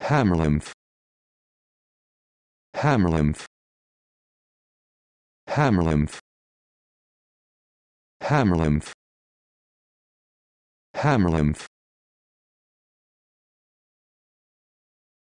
hammerlymph hammerlymph hammerlymph hammerlymph hammerlymph